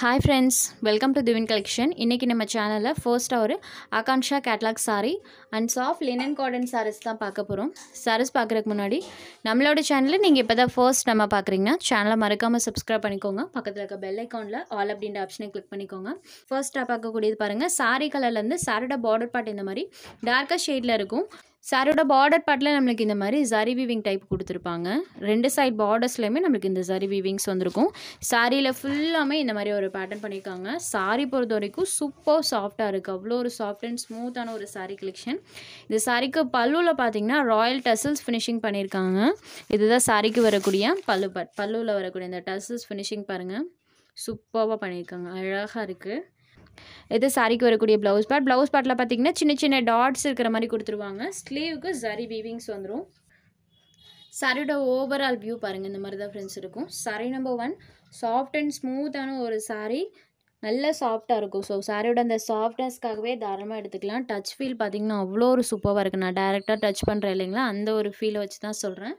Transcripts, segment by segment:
hi friends welcome to Divin collection இன்றைக்கி நம்ம சேனலில் ஃபர்ஸ்ட்டாக ஒரு Akanksha catalogue sari and soft linen cotton saris தான் பார்க்க போகிறோம் சாரீஸ் பார்க்குறதுக்கு முன்னாடி நம்மளோட சேனலில் நீங்கள் இப்போ தான் ஃபர்ஸ்ட் நம்ம பார்க்குறீங்கன்னா சேனலை மறக்காமல் சப்ஸ்கிரைப் பண்ணிக்கோங்க பக்கத்தில் இருக்க பெல் ஐக்கானில் ஆல் அப்படின்ற ஆப்ஷனை கிளிக் பண்ணிக்கோங்க ஃபர்ஸ்ட்டாக பார்க்கக்கூடியது பாருங்கள் சாரீ கலர்லேருந்து சாரோட பார்டர் பார்ட் இந்த மாதிரி டார்க்காக ஷேடில் இருக்கும் சாரோட பார்டர் பார்ட்டில் நம்மளுக்கு இந்த மாதிரி ஜரி வீவிங் டைப் கொடுத்துருப்பாங்க ரெண்டு சைட் பார்டர்ஸ்லையுமே நம்மளுக்கு இந்த ஜரி வீவிங்ஸ் வந்திருக்கும் சாரியில் ஃபுல்லாமே இந்த மாதிரி ஒரு பேட்டர்ன் பண்ணியிருக்காங்க சாரி பொறுத்த வரைக்கும் சூப்பர் சாஃப்டாக இருக்குது அவ்வளோ ஒரு சாஃப்ட் அண்ட் ஸ்மூத்தான ஒரு சாரி கலெக்ஷன் இந்த சாரிக்கு பல்லுவில் பார்த்தீங்கன்னா ராயல் டசல்ஸ் ஃபினிஷிங் பண்ணியிருக்காங்க இதுதான் சாரிக்கு வரக்கூடிய பல்லு பல்லுவில் வரக்கூடிய இந்த டசல்ஸ் ஃபினிஷிங் பாருங்கள் சூப்பராக பண்ணியிருக்காங்க அழகாக இருக்குது இது சாரிக்கு வரக்கூடிய ப்ளவுஸ் பார்ட் ப்ளவுஸ் பார்ட்டில் பார்த்தீங்கன்னா சின்ன சின்ன டாட்ஸ் இருக்கிற மாதிரி கொடுத்துருவாங்க ஸ்லீவுக்கு சரி வீவிங்ஸ் வந்துடும் சாரியோட ஓவரால் வியூ பாருங்கள் இந்த மாதிரி தான் ஃப்ரெண்ட்ஸ் இருக்கும் sari number one soft and ஸ்மூத்தான ஒரு சாரி நல்ல சாஃப்டாக இருக்கும் ஸோ சாரியோட அந்த சாஃப்ட்னஸ்க்காகவே தாராளமாக எடுத்துக்கலாம் டச் ஃபீல் பார்த்திங்கன்னா அவ்வளோ ஒரு சூப்பராக இருக்குது நான் டேரெக்டாக டச் பண்ணுறேன் இல்லைங்களா அந்த ஒரு ஃபீலை வச்சு தான் சொல்கிறேன்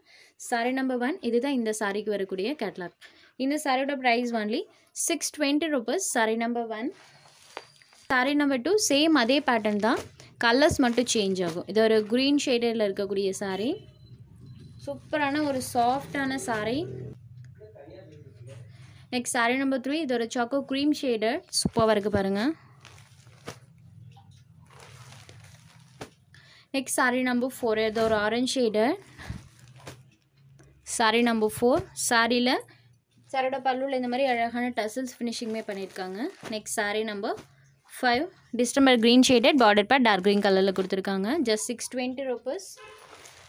சாரி நம்பர் ஒன் இதுதான் இந்த சாரிக்கு வரக்கூடிய கேட்லாக் இந்த சாரியோட price only six twenty rupees sari number one sari number two same அதே பேட்டர்ன் தான் கலர்ஸ் மட்டும் சேஞ்ச் ஆகும் இது ஒரு க்ரீன் ஷேடில் இருக்கக்கூடிய சாரீ சூப்பரான ஒரு சாஃப்டான sari next sari number three இது ஒரு சாக்கோ க்ரீம் ஷேடர் சூப்பராக இருக்குது பாருங்கள் நெக்ஸ்ட் சாரி நம்பர் ஃபோர் இது ஒரு ஆரஞ்ச் ஷேடர் சாரி நம்பர் ஃபோர் சாரியில் சாரோட பல்லூரில் இந்த மாதிரி அழகான டசல்ஸ் ஃபினிஷிங்குமே பண்ணியிருக்காங்க next sari number five distemper green shaded border பேட் டார்க் க்ரீன் கலரில் கொடுத்துருக்காங்க just six twenty rupees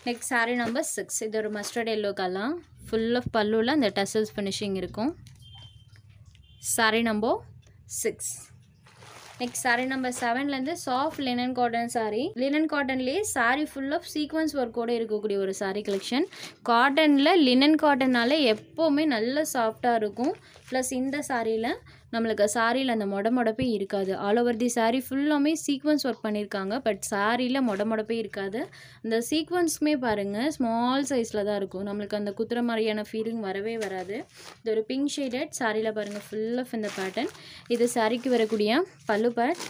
next sari number six இது ஒரு mustard yellow colour full of பல்லூவில் அந்த டசல்ஸ் ஃபினிஷிங் இருக்கும் sari number six next sari number செவன்லேருந்து soft linen cotton sari linen காட்டன்லேயே சாரீ ஃபுல் ஆஃப் சீக்வன்ஸ் ஒர்க்கோடு இருக்கக்கூடிய ஒரு சாரீ கலெக்ஷன் காட்டனில் லினன் காட்டனால் எப்போவுமே நல்ல சாஃப்டாக இருக்கும் ப்ளஸ் இந்த சாரியில் நம்மளுக்கு சாரியில் அந்த மொடமொடப்பே இருக்காது ஆல் ஓவர் தி சாரீ ஃபுல்லாமே சீக்வன்ஸ் ஒர்க் பண்ணியிருக்காங்க பட் சாரியில் மொடமொடப்பே இருக்காது அந்த சீக்வன்ஸுமே பாருங்கள் ஸ்மால் சைஸில் தான் இருக்கும் நம்மளுக்கு அந்த குத்துற மாதிரியான ஃபீலிங் வரவே வராது இது ஒரு பிங்க் ஷேடட் சாரியில் பாருங்கள் ஃபுல் ஆஃப் இந்த பேட்டர்ன் இது சாரிக்கு வரக்கூடிய பல்லு பேட்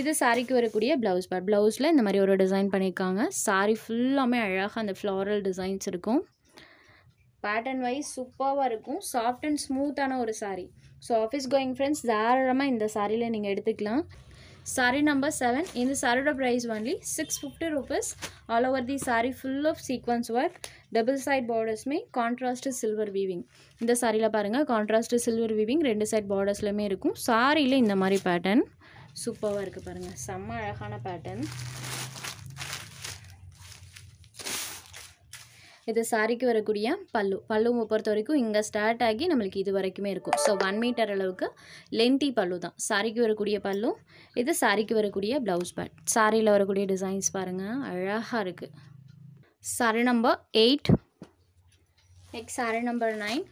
இது சாரிக்கு வரக்கூடிய ப்ளவுஸ் பேட் ப்ளவுஸில் இந்த மாதிரி ஒரு டிசைன் பண்ணியிருக்காங்க சாரி ஃபுல்லாமே அழகாக அந்த ஃப்ளாரல் டிசைன்ஸ் இருக்கும் பேட்டர்ன் வைஸ் சூப்பராக இருக்கும் சாஃப்ட் அண்ட் ஸ்மூத்தான ஒரு sari so office going friends தாராளமாக இந்த சாரியில் நீங்கள் எடுத்துக்கலாம் சாரீ நம்பர் செவன் இந்த சாரியோட price only six fifty rupees all over the sari full of sequins work double side பார்டர்ஸ்மே கான்ட்ராஸ்ட்டு சில்வர் வீவிங் இந்த சாரியில் பாருங்கள் கான்ட்ராஸ்ட்டு சில்வர் வீவிங் ரெண்டு சைட் பார்டர்ஸ்லையுமே இருக்கும் சாரியில் இந்த மாதிரி பேட்டர்ன் சூப்பராக இருக்குது பாருங்கள் செம்ம அழகான பேட்டர்ன் இது சாரிக்கு வரக்கூடிய பல்லு பல்லுவை பொறுத்த வரைக்கும் இங்கே ஸ்டார்ட் ஆகி நம்மளுக்கு இது வரைக்குமே இருக்கும் ஸோ ஒன் மீட்டர் அளவுக்கு லென்த்தி பல்லு தான் சாரிக்கு வரக்கூடிய பல்லு இது சாரிக்கு வரக்கூடிய ப்ளவுஸ் பேண்ட் சாரியில் வரக்கூடிய டிசைன்ஸ் பாருங்கள் அழகாக இருக்குது sari number eight next sari number nine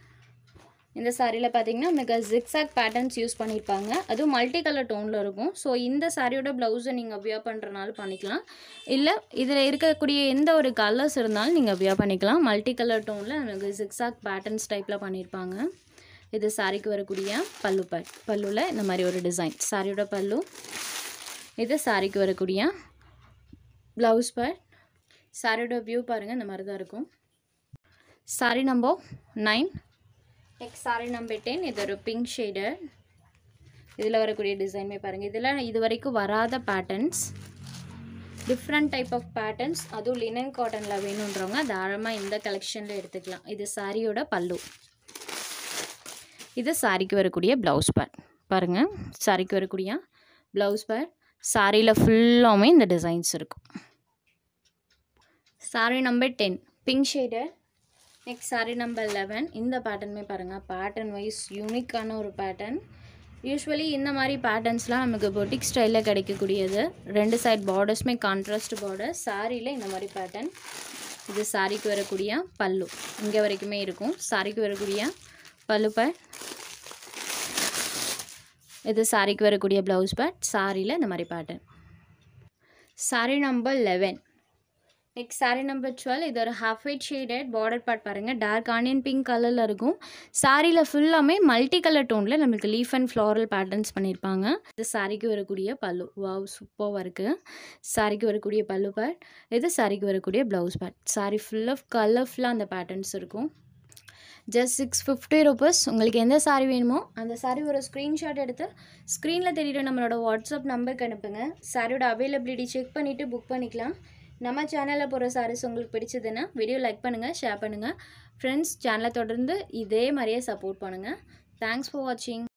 இந்த சாரியில் பார்த்தீங்கன்னா மிக ஜிக்ஸாக் பேட்டர்ன்ஸ் யூஸ் பண்ணியிருப்பாங்க அதுவும் மல்டி கலர் டோனில் இருக்கும் ஸோ இந்த சாரியோட ப்ளவுஸை நீங்கள் வியர் பண்ணுறனாலும் பண்ணிக்கலாம் இல்லை இதில் இருக்கக்கூடிய எந்த ஒரு கலர்ஸ் இருந்தாலும் நீங்கள் வியர் பண்ணிக்கலாம் மல்டி கலர் டோனில் எனக்கு ஜிக்ஸாக் பேட்டர்ன்ஸ் டைப்பில் பண்ணியிருப்பாங்க இது சாரிக்கு வரக்கூடிய பல்லு ப பல்லுவில் இந்த மாதிரி ஒரு டிசைன் சாரியோட பல்லு இது சாரிக்கு வரக்கூடிய ப்ளவுஸ் பட் சாரியோட வியூ பாருங்கள் இந்த மாதிரி தான் இருக்கும் sari number nine next sari number ten இது ஒரு பிங்க் ஷேடர் இதில் வரக்கூடிய டிசைனுமே பாருங்கள் இதில் இது வரைக்கும் வராத patterns different type of patterns அதுவும் லினன் காட்டனில் வேணுன்றவங்க தாராளமாக இந்த கலெக்ஷனில் எடுத்துக்கலாம் இது சாரியோட பல்லு இது சாரிக்கு வரக்கூடிய ப்ளவுஸ் பேட் பாருங்கள் சாரிக்கு வரக்கூடிய ப்ளவுஸ் பேட் சாரியில் ஃபுல்லாமே இந்த டிசைன்ஸ் இருக்கும் சாரி நம்பர் டென் பிங்க் ஷேடர் நெக்ஸ்ட் சாரி நம்பர் லெவன் இந்த பேட்டர்னுமே பாருங்கள் பேட்டர்ன் வைஸ் யூனிக்கான ஒரு பேட்டர்ன் யூஸ்வலி இந்த மாதிரி பேட்டர்ன்ஸ்லாம் நமக்கு பொட்டிக் ஸ்டைலில் கிடைக்கக்கூடியது ரெண்டு சைட் பார்டர்ஸுமே கான்ட்ராஸ்ட் பார்டர் சாரியில் இந்த மாதிரி பேட்டர்ன் இது சாரிக்கு வரக்கூடிய பல்லு இங்கே வரைக்குமே இருக்கும் சாரிக்கு வரக்கூடிய பல்லு பேட் இது சாரிக்கு வரக்கூடிய ப்ளவுஸ் பேட் சாரியில் இந்த மாதிரி pattern sari number eleven next sari number twelve இது ஒரு half white shaded border part பாருங்கள் டார்க் ஆனியன் பிங்க் கலரில் இருக்கும் சாரியில் ஃபுல்லாமே மல்டி கலர் டோனில் நம்மளுக்கு லீஃப் அண்ட் ஃப்ளாரல் பேட்டர்ன்ஸ் பண்ணியிருப்பாங்க இது சாரிக்கு வரக்கூடிய பல்லு வாவ் சூப்பராக இருக்குது சாரிக்கு வரக்கூடிய பல்லு பேட் இது சாரிக்கு வரக்கூடிய ப்ளவுஸ் பேட் சாரி ஃபுல்லாக கலர்ஃபுல்லாக அந்த பேட்டர்ன்ஸ் இருக்கும் ஜஸ்ட் சிக்ஸ் ஃபிஃப்டி ருபீஸ் உங்களுக்கு எந்த சாரீ வேணுமோ அந்த சாரீ ஒரு ஸ்க்ரீன்ஷாட் எடுத்து ஸ்க்ரீனில் தெரியிற நம்மளோட வாட்ஸ்அப் நம்பருக்கு அனுப்புங்க சாரியோட அவைலபிலிட்டி செக் பண்ணிவிட்டு புக் பண்ணிக்கலாம் நம்ம சேனலில் போகிற சாரீஸ் உங்களுக்கு பிடிச்சதுன்னா வீடியோ லைக் பண்ணுங்கள் ஷேர் பண்ணுங்கள் ஃப்ரெண்ட்ஸ் சேனலை தொடர்ந்து இதே மாதிரியே சப்போர்ட் பண்ணுங்கள் தேங்க்ஸ் ஃபார் வாட்சிங்